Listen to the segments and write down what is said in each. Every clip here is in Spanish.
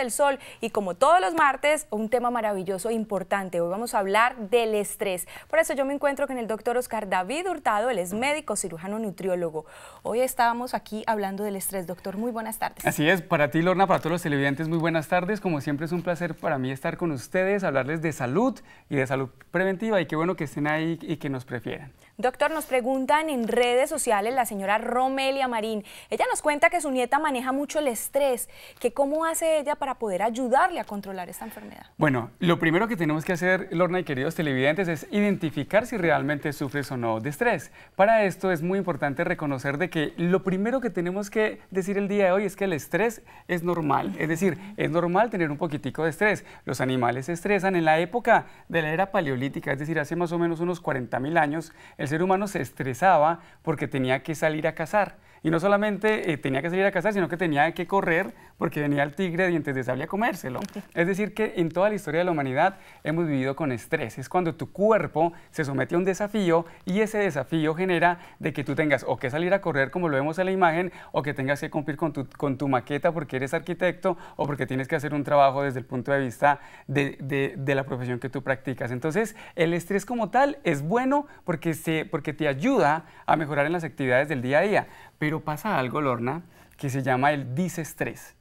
del sol y como todos los martes, un tema maravilloso e importante. Hoy vamos a hablar del estrés. Por eso yo me encuentro con el doctor Oscar David Hurtado, él es médico, cirujano, nutriólogo. Hoy estábamos aquí hablando del estrés. Doctor, muy buenas tardes. Así es, para ti Lorna, para todos los televidentes, muy buenas tardes. Como siempre es un placer para mí estar con ustedes, hablarles de salud y de salud preventiva y qué bueno que estén ahí y que nos prefieran. Doctor, nos preguntan en redes sociales la señora Romelia Marín. Ella nos cuenta que su nieta maneja mucho el estrés, que cómo hace ella para poder ayudarle a controlar esta enfermedad. Bueno, lo primero que tenemos que hacer, Lorna y queridos televidentes, es identificar si realmente sufres o no de estrés. Para esto es muy importante reconocer de que lo primero que tenemos que decir el día de hoy es que el estrés es normal. Es decir, es normal tener un poquitico de estrés. Los animales se estresan en la época de la era paleolítica, es decir, hace más o menos unos 40.000 años, el ser humano se estresaba porque tenía que salir a cazar y no solamente eh, tenía que salir a cazar, sino que tenía que correr porque venía el tigre de dientes de sable a comérselo. Es decir, que en toda la historia de la humanidad hemos vivido con estrés. Es cuando tu cuerpo se somete a un desafío y ese desafío genera de que tú tengas o que salir a correr, como lo vemos en la imagen, o que tengas que cumplir con tu, con tu maqueta porque eres arquitecto o porque tienes que hacer un trabajo desde el punto de vista de, la profesión que tú practicas. Entonces, el estrés como tal es bueno porque, se, porque te ayuda a mejorar en las actividades del día a día pero pasa algo, Lorna, que se llama el disestrés.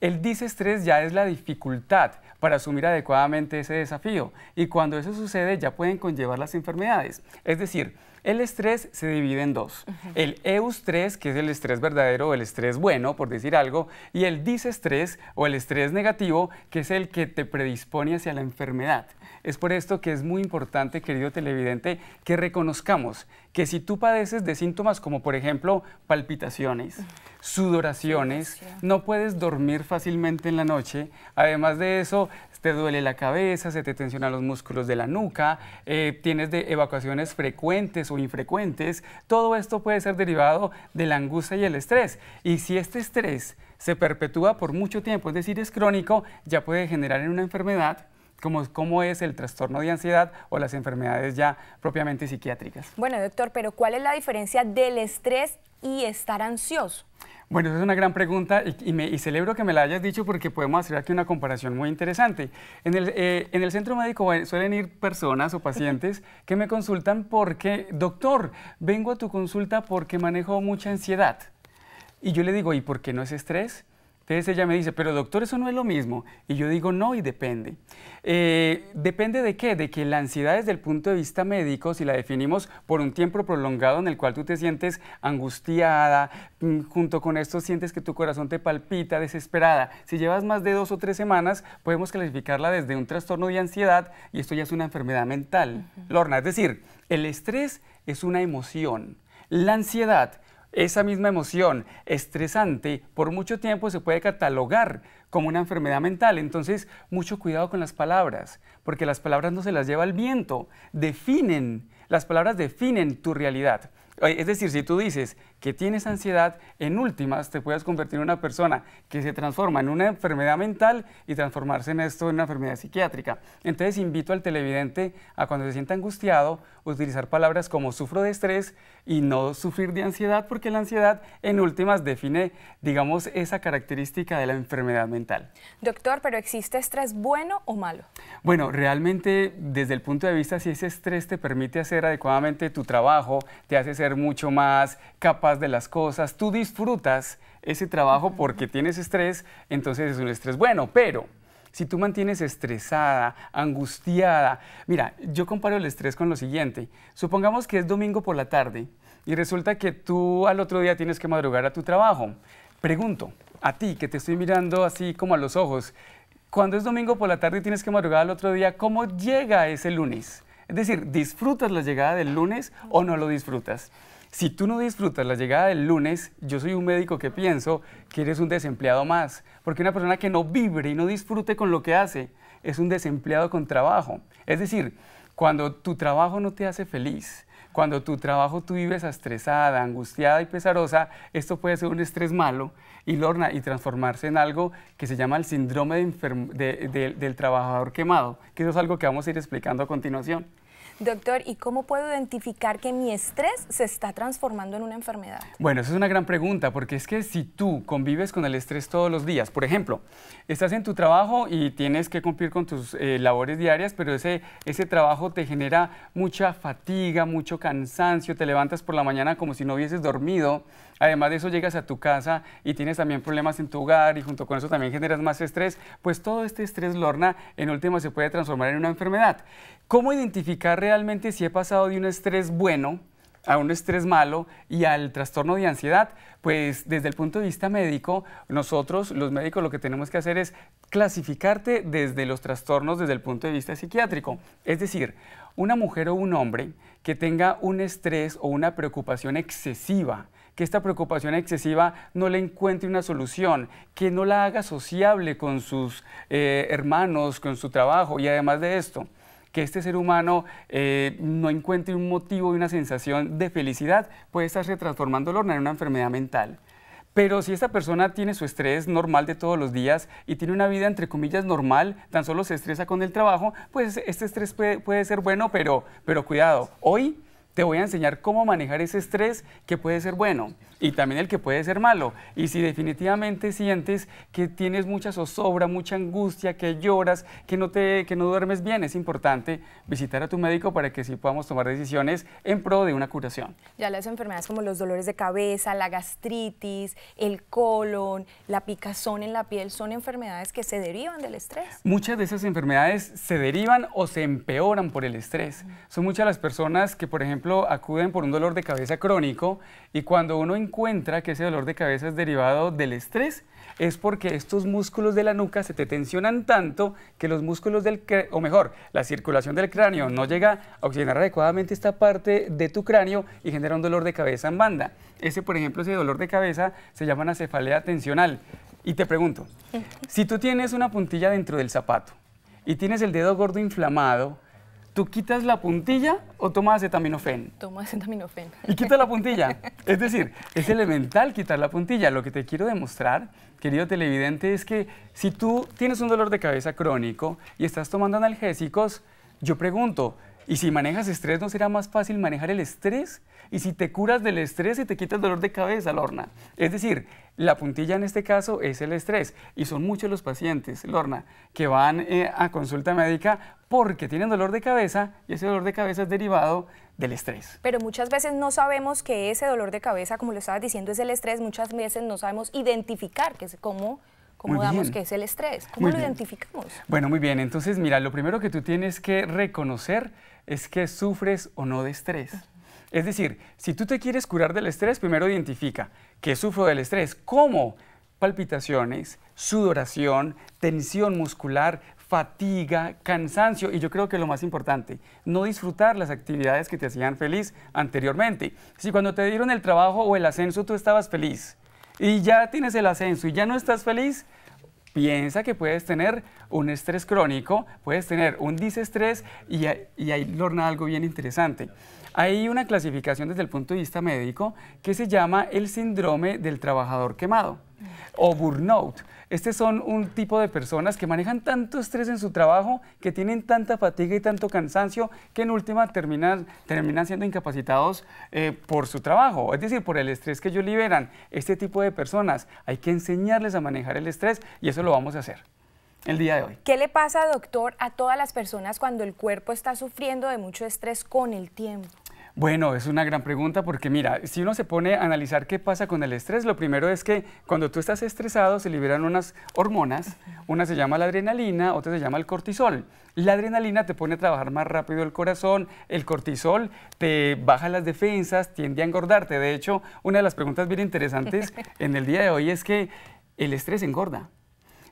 El disestrés ya es la dificultad para asumir adecuadamente ese desafío y cuando eso sucede ya pueden conllevar las enfermedades. Es decir, el estrés se divide en dos. El eustrés, que es el estrés verdadero, o el estrés bueno, por decir algo, y el disestrés o el estrés negativo, que es el que te predispone hacia la enfermedad. Es por esto que es muy importante, querido televidente, que reconozcamos que si tú padeces de síntomas como por ejemplo palpitaciones, sudoraciones, no puedes dormir fácilmente en la noche, además de eso te duele la cabeza, se te tensionan los músculos de la nuca, eh, tienes de evacuaciones frecuentes o infrecuentes, todo esto puede ser derivado de la angustia y el estrés. Y si este estrés se perpetúa por mucho tiempo, es decir, es crónico, ya puede generar en una enfermedad como, como, es el trastorno de ansiedad o las enfermedades ya propiamente psiquiátricas. Bueno, doctor, pero ¿cuál es la diferencia del estrés y estar ansioso? Bueno, esa es una gran pregunta y, me, celebro que me la hayas dicho porque podemos hacer aquí una comparación muy interesante. En el, eh, en el centro médico suelen ir personas o pacientes que me consultan porque, doctor, vengo a tu consulta porque manejo mucha ansiedad. Y yo le digo, ¿y por qué no es estrés? Entonces ella me dice, pero doctor, eso no es lo mismo. Y yo digo, no, y depende. Eh, ¿Depende de qué? De que la ansiedad desde el punto de vista médico, si la definimos por un tiempo prolongado en el cual tú te sientes angustiada, mm, junto con esto sientes que tu corazón te palpita, desesperada. Si llevas más de dos o tres semanas, podemos clasificarla desde un trastorno de ansiedad y esto ya es una enfermedad mental. Lorna, es decir, el estrés es una emoción. La ansiedad esa misma emoción estresante por mucho tiempo se puede catalogar como una enfermedad mental. Entonces, mucho cuidado con las palabras, porque las palabras no se las lleva el viento, definen, las palabras definen tu realidad. Es decir, si tú dices, que tienes ansiedad, en últimas te puedes convertir en una persona que se transforma en una enfermedad mental y transformarse en esto en una enfermedad psiquiátrica. Entonces invito al televidente a cuando se sienta angustiado utilizar palabras como sufro de estrés y no sufrir de ansiedad porque la ansiedad en últimas define, digamos, esa característica de la enfermedad mental. Doctor, pero ¿existe estrés bueno o malo? Bueno, realmente desde el punto de vista si ese estrés te permite hacer adecuadamente tu trabajo, te hace ser mucho más capaz de las cosas, tú disfrutas ese trabajo porque tienes estrés, entonces es un estrés bueno, pero si tú mantienes estresada, angustiada, mira, yo comparo el estrés con lo siguiente, supongamos que es domingo por la tarde y resulta que tú al otro día tienes que madrugar a tu trabajo. Pregunto, a ti que te estoy mirando así como a los ojos, cuando es domingo por la tarde y tienes que madrugar al otro día, ¿cómo llega ese lunes? Es decir, ¿disfrutas la llegada del lunes o no lo disfrutas? Si tú no disfrutas la llegada del lunes, yo soy un médico que pienso que eres un desempleado más, porque una persona que no vibre y no disfrute con lo que hace es un desempleado con trabajo. Es decir, cuando tu trabajo no te hace feliz, cuando tu trabajo tú vives estresada, angustiada y pesarosa, esto puede ser un estrés malo y, lorna, y transformarse en algo que se llama el síndrome del trabajador quemado, que eso es algo que vamos a ir explicando a continuación. Doctor, ¿y cómo puedo identificar que mi estrés se está transformando en una enfermedad? Bueno, esa es una gran pregunta, porque es que si tú convives con el estrés todos los días, por ejemplo, estás en tu trabajo y tienes que cumplir con tus eh, labores diarias, pero ese, ese trabajo te genera mucha fatiga, mucho cansancio, te levantas por la mañana como si no hubieses dormido, además de eso llegas a tu casa y tienes también problemas en tu hogar y junto con eso también generas más estrés, pues todo este estrés, Lorna, en última se puede transformar en una enfermedad. ¿Cómo identificar realmente si he pasado de un estrés bueno a un estrés malo y al trastorno de ansiedad? Pues desde el punto de vista médico, nosotros los médicos lo que tenemos que hacer es clasificarte desde los trastornos desde el punto de vista psiquiátrico. Es decir, una mujer o un hombre que tenga un estrés o una preocupación excesiva, que esta preocupación excesiva no le encuentre una solución, que no la haga sociable con sus eh, hermanos, con su trabajo y además de esto, que este ser humano eh, no encuentre un motivo y una sensación de felicidad, puede estarse transformando el en una enfermedad mental. Pero si esta persona tiene su estrés normal de todos los días y tiene una vida entre comillas normal, tan solo se estresa con el trabajo, pues este estrés puede, puede ser bueno, pero, pero cuidado, hoy te voy a enseñar cómo manejar ese estrés que puede ser bueno y también el que puede ser malo. Y si definitivamente sientes que tienes mucha zozobra, mucha angustia, que lloras, que no, te, que no duermes bien, es importante visitar a tu médico para que sí podamos tomar decisiones en pro de una curación. Ya las enfermedades como los dolores de cabeza, la gastritis, el colon, la picazón en la piel, son enfermedades que se derivan del estrés. Muchas de esas enfermedades se derivan o se empeoran por el estrés. Son muchas las personas que, por ejemplo, acuden por un dolor de cabeza crónico y cuando uno encuentra que ese dolor de cabeza es derivado del estrés, es porque estos músculos de la nuca se te tensionan tanto que los músculos del o mejor, la circulación del cráneo no llega a oxigenar adecuadamente esta parte de tu cráneo y genera un dolor de cabeza en banda. Ese, por ejemplo, ese dolor de cabeza se llama una cefalea tensional. Y te pregunto, si tú tienes una puntilla dentro del zapato y tienes el dedo gordo inflamado, ¿tú quitas la puntilla o tomas acetaminofén? Tomas acetaminofén. Y quita la puntilla. Es decir, es elemental quitar la puntilla. Lo que te quiero demostrar, querido televidente, es que si tú tienes un dolor de cabeza crónico y estás tomando analgésicos, yo pregunto, y si manejas estrés, ¿no será más fácil manejar el estrés? Y si te curas del estrés, y te quitas el dolor de cabeza, Lorna. Es decir, la puntilla en este caso es el estrés. Y son muchos los pacientes, Lorna, que van eh, a consulta médica porque tienen dolor de cabeza y ese dolor de cabeza es derivado del estrés. Pero muchas veces no sabemos que ese dolor de cabeza, como lo estabas diciendo, es el estrés. Muchas veces no sabemos identificar que es ¿Cómo damos que es el estrés? ¿Cómo lo identificamos? Bueno, muy bien. Entonces, mira, lo primero que tú tienes que reconocer es que sufres o no de estrés. Es decir, si tú te quieres curar del estrés, primero identifica que sufro del estrés, como palpitaciones, sudoración, tensión muscular, fatiga, cansancio y yo creo que lo más importante, no disfrutar las actividades que te hacían feliz anteriormente. Si cuando te dieron el trabajo o el ascenso tú estabas feliz y ya tienes el ascenso y ya no estás feliz, piensa que puedes tener un estrés crónico, puedes tener un disestrés y, y ahí lorna algo bien interesante. Hay una clasificación desde el punto de vista médico que se llama el síndrome del trabajador quemado o burnout. Este son un tipo de personas que manejan tanto estrés en su trabajo, que tienen tanta fatiga y tanto cansancio, que en última terminan, siendo incapacitados eh, por su trabajo, es decir, por el estrés que ellos liberan. Este tipo de personas hay que enseñarles a manejar el estrés y eso lo vamos a hacer el día de hoy. ¿Qué le pasa, doctor, a todas las personas cuando el cuerpo está sufriendo de mucho estrés con el tiempo? Bueno, es una gran pregunta porque mira, si uno se pone a analizar qué pasa con el estrés, lo primero es que cuando tú estás estresado se liberan unas hormonas, una se llama la adrenalina, otra se llama el cortisol. La adrenalina te pone a trabajar más rápido el corazón, el cortisol te baja las defensas, tiende a engordarte. De hecho, una de las preguntas bien interesantes en el día de hoy es que el estrés engorda.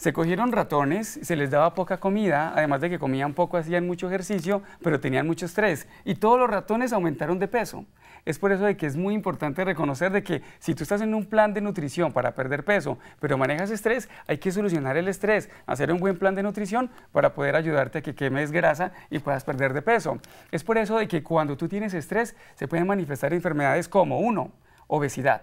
Se cogieron ratones, se les daba poca comida, además de que comían poco, hacían mucho ejercicio, pero tenían mucho estrés. Y todos los ratones aumentaron de peso. Es por eso de que es muy importante reconocer de que si tú estás en un plan de nutrición para perder peso, pero manejas estrés, hay que solucionar el estrés, hacer un buen plan de nutrición para poder ayudarte a que quemes grasa y puedas perder de peso. Es por eso de que cuando tú tienes estrés se pueden manifestar enfermedades como uno, obesidad.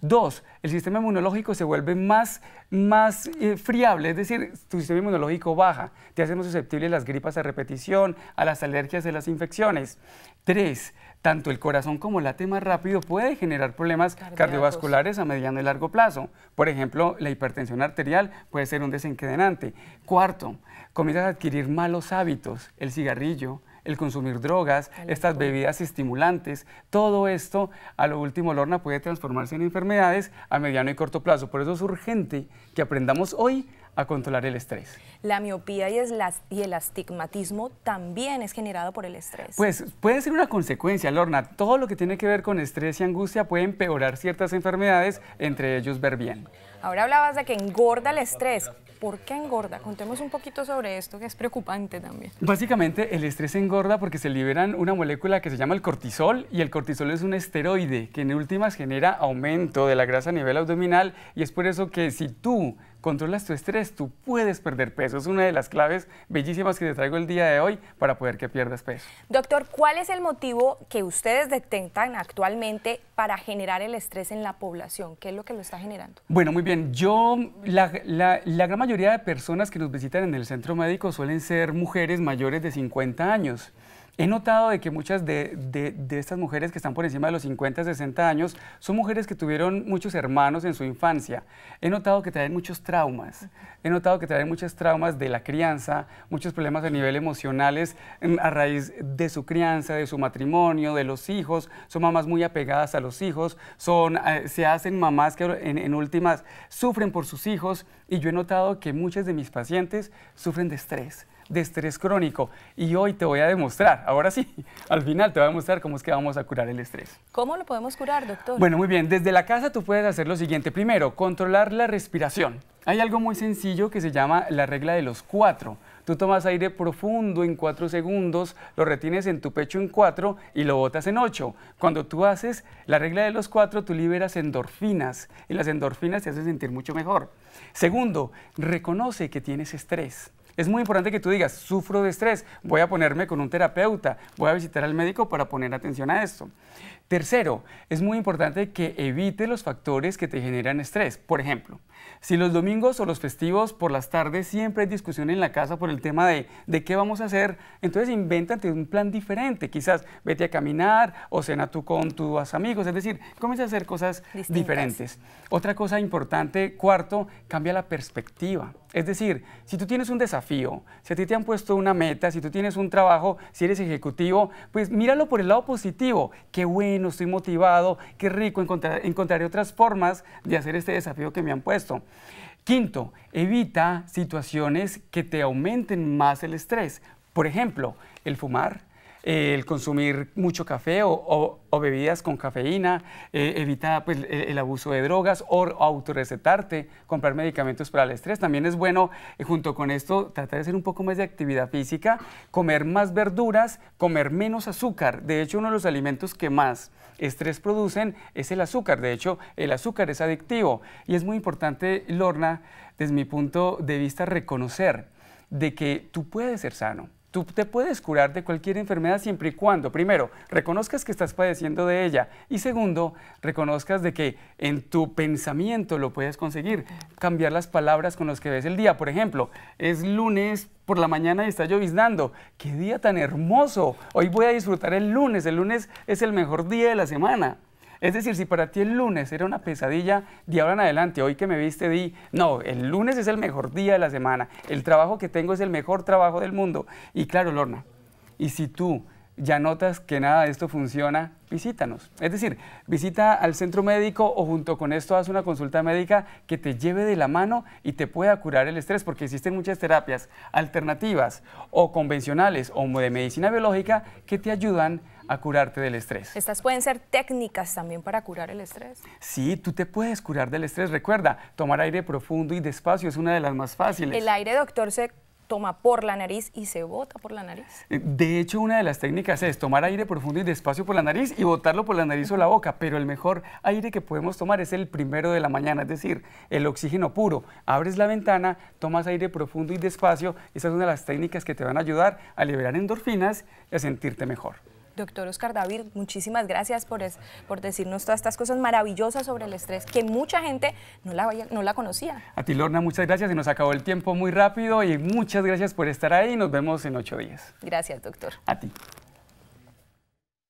Dos, el sistema inmunológico se vuelve más, más eh, friable, es decir, tu sistema inmunológico baja, te hace más susceptible a las gripas a repetición, a las alergias, a las infecciones. Tres, tanto el corazón como late más rápido puede generar problemas cardiovasculares a mediano y largo plazo. Por ejemplo, la hipertensión arterial puede ser un desencadenante. Cuarto, comienzas a adquirir malos hábitos, el cigarrillo, el consumir drogas, estas bebidas estimulantes, todo esto a lo último, Lorna, puede transformarse en enfermedades a mediano y corto plazo. Por eso es urgente que aprendamos hoy a controlar el estrés. La miopía y, el astigmatismo también es generado por el estrés. Pues puede ser una consecuencia, Lorna. Todo lo que tiene que ver con estrés y angustia puede empeorar ciertas enfermedades, entre ellos ver bien. Ahora hablabas de que engorda el estrés. ¿Por qué engorda? Contemos un poquito sobre esto, que es preocupante también. Básicamente, el estrés engorda porque se liberan una molécula que se llama el cortisol y el cortisol es un esteroide que en últimas genera aumento de la grasa a nivel abdominal y es por eso que si tú controlas tu estrés, tú puedes perder peso. Es una de las claves bellísimas que te traigo el día de hoy para poder que pierdas peso. Doctor, ¿cuál es el motivo que ustedes detectan actualmente para generar el estrés en la población? ¿Qué es lo que lo está generando? Bueno, muy bien. Yo, la, la gran mayoría de personas que nos visitan en el centro médico suelen ser mujeres mayores de 50 años. He notado de que muchas de, estas mujeres que están por encima de los 50, 60 años son mujeres que tuvieron muchos hermanos en su infancia. He notado que traen muchos traumas. He notado que traen muchos traumas de la crianza, muchos problemas a nivel emocionales mm, a raíz de su crianza, de su matrimonio, de los hijos. Son mamás muy apegadas a los hijos. Eh, se hacen mamás que en, en últimas sufren por sus hijos. Y yo he notado que muchas de mis pacientes sufren de estrés de estrés crónico. Y hoy te voy a demostrar, ahora sí, al final te voy a demostrar cómo es que vamos a curar el estrés. ¿Cómo lo podemos curar, doctor? Bueno, muy bien. Desde la casa tú puedes hacer lo siguiente. Primero, controlar la respiración. Hay algo muy sencillo que se llama la regla de los cuatro. Tú tomas aire profundo en cuatro segundos, lo retienes en tu pecho en cuatro y lo botas en ocho. Cuando tú haces la regla de los cuatro, tú liberas endorfinas y las endorfinas te hacen sentir mucho mejor. Segundo, reconoce que tienes estrés es muy importante que tú digas, sufro de estrés, voy a ponerme con un terapeuta, voy a visitar al médico para poner atención a esto. Tercero, es muy importante que evite los factores que te generan estrés. Por ejemplo, si los domingos o los festivos por las tardes siempre hay discusión en la casa por el tema de, de qué vamos a hacer, entonces invéntate un plan diferente. Quizás vete a caminar o cena tú con tus amigos. Es decir, comienza a hacer cosas diferentes. Otra cosa importante, cuarto, cambia la perspectiva. Es decir, si tú tienes un desafío, si a ti te han puesto una meta, si tú tienes un trabajo, si eres ejecutivo, pues míralo por el lado positivo. Qué bueno, estoy motivado, qué rico, encontrar, encontraré otras formas de hacer este desafío que me han puesto. Quinto, evita situaciones que te aumenten más el estrés. Por ejemplo, el fumar, eh, el consumir mucho café o, bebidas con cafeína, eh, evitar pues, el, abuso de drogas o autorrecetarte, comprar medicamentos para el estrés. También es bueno, eh, junto con esto, tratar de hacer un poco más de actividad física, comer más verduras, comer menos azúcar. De hecho, uno de los alimentos que más estrés producen es el azúcar. De hecho, el azúcar es adictivo y es muy importante, Lorna, desde mi punto de vista, reconocer de que tú puedes ser sano Tú te puedes curar de cualquier enfermedad siempre y cuando, primero, reconozcas que estás padeciendo de ella y segundo, reconozcas de que en tu pensamiento lo puedes conseguir. Cambiar las palabras con las que ves el día. Por ejemplo, es lunes por la mañana y está lloviznando. ¡Qué día tan hermoso! Hoy voy a disfrutar el lunes. El lunes es el mejor día de la semana. Es decir, si para ti el lunes era una pesadilla, de ahora en adelante, hoy que me viste, di, no, el lunes es el mejor día de la semana, el trabajo que tengo es el mejor trabajo del mundo. Y claro, Lorna, y si tú ya notas que nada de esto funciona, visítanos. Es decir, visita al centro médico o junto con esto haz una consulta médica que te lleve de la mano y te pueda curar el estrés, porque existen muchas terapias alternativas o convencionales o de medicina biológica que te ayudan a a curarte del estrés. Estas pueden ser técnicas también para curar el estrés. Sí, tú te puedes curar del estrés. Recuerda, tomar aire profundo y despacio es una de las más fáciles. El aire, doctor, se toma por la nariz y se bota por la nariz. Eh, de hecho, una de las técnicas es tomar aire profundo y despacio por la nariz y botarlo por la nariz o la boca, pero el mejor aire que podemos tomar es el primero de la mañana, es decir, el oxígeno puro. Abres la ventana, tomas aire profundo y despacio, esa es una de las técnicas que te van a ayudar a liberar endorfinas y a sentirte mejor. Doctor Oscar David, muchísimas gracias por, por decirnos todas estas cosas maravillosas sobre el estrés que mucha gente no la, no la conocía. A ti, Lorna, muchas gracias. Se nos acabó el tiempo muy rápido y muchas gracias por estar ahí. Nos vemos en ocho días. Gracias, doctor. A ti.